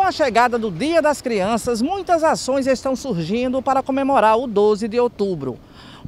Com a chegada do Dia das Crianças, muitas ações estão surgindo para comemorar o 12 de outubro.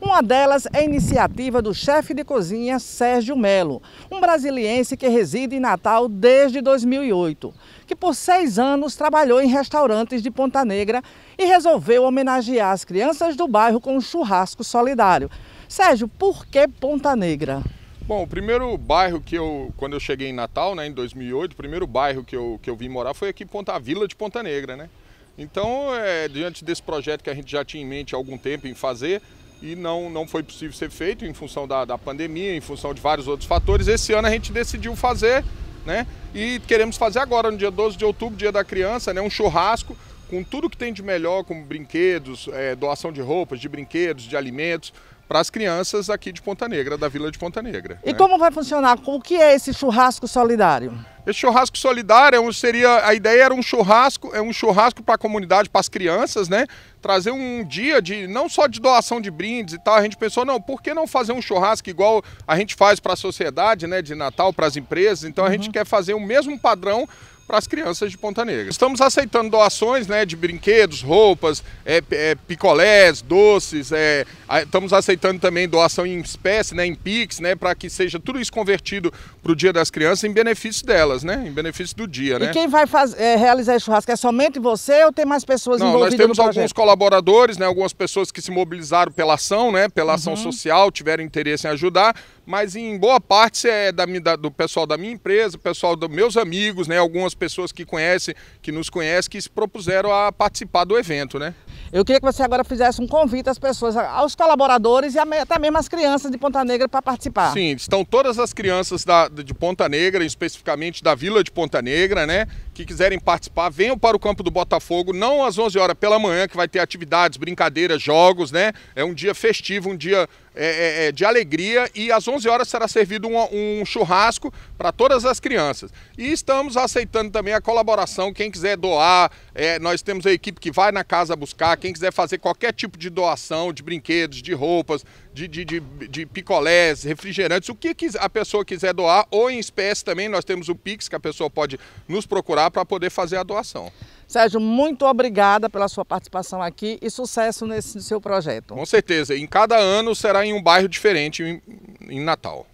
Uma delas é iniciativa do chefe de cozinha Sérgio Melo, um brasiliense que reside em Natal desde 2008, que por seis anos trabalhou em restaurantes de Ponta Negra e resolveu homenagear as crianças do bairro com um churrasco solidário. Sérgio, por que Ponta Negra? Bom, o primeiro bairro que eu, quando eu cheguei em Natal, né, em 2008, o primeiro bairro que eu, que eu vim morar foi aqui, Ponta, a Vila de Ponta Negra, né? Então, é, diante desse projeto que a gente já tinha em mente há algum tempo em fazer, e não, não foi possível ser feito em função da, da pandemia, em função de vários outros fatores, esse ano a gente decidiu fazer, né? E queremos fazer agora, no dia 12 de outubro, dia da criança, né? Um churrasco com tudo que tem de melhor, como brinquedos, é, doação de roupas, de brinquedos, de alimentos, para as crianças aqui de Ponta Negra, da Vila de Ponta Negra. E né? como vai funcionar? O que é esse churrasco solidário? Esse churrasco solidário é seria a ideia era um churrasco, é um churrasco para a comunidade, para as crianças, né? Trazer um dia de não só de doação de brindes e tal. A gente pensou, não, por que não fazer um churrasco igual a gente faz para a sociedade, né, de Natal para as empresas? Então a uhum. gente quer fazer o mesmo padrão para as crianças de Ponta Negra. Estamos aceitando doações né, de brinquedos, roupas, é, é, picolés, doces, é, estamos aceitando também doação em espécie, né, em PIX, né, para que seja tudo isso convertido para o Dia das Crianças em benefício delas, né, em benefício do dia. Né? E quem vai faz, é, realizar esse churrasco é somente você ou tem mais pessoas Não, envolvidas? Nós temos alguns colaboradores, né, algumas pessoas que se mobilizaram pela ação, né, pela ação uhum. social, tiveram interesse em ajudar, mas em boa parte é da, da, do pessoal da minha empresa, pessoal dos meus amigos, né, algumas pessoas que conhecem, que nos conhecem, que se propuseram a participar do evento, né? Eu queria que você agora fizesse um convite às pessoas, aos colaboradores e até mesmo às crianças de Ponta Negra para participar. Sim, estão todas as crianças da, de Ponta Negra, especificamente da Vila de Ponta Negra, né? Que quiserem participar, venham para o campo do Botafogo, não às 11 horas pela manhã, que vai ter atividades, brincadeiras, jogos, né? É um dia festivo, um dia é, é, é de alegria e às 11 horas será servido um, um churrasco para todas as crianças. E estamos aceitando também a colaboração. Quem quiser doar, é, nós temos a equipe que vai na casa buscar. Quem quiser fazer qualquer tipo de doação de brinquedos, de roupas, de, de, de, de picolés, refrigerantes, o que a pessoa quiser doar, ou em espécie também, nós temos o Pix, que a pessoa pode nos procurar para poder fazer a doação. Sérgio, muito obrigada pela sua participação aqui e sucesso nesse seu projeto. Com certeza. Em cada ano será em um bairro diferente em, em Natal.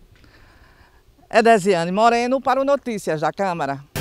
É Desiane Moreno para o Notícias da Câmara.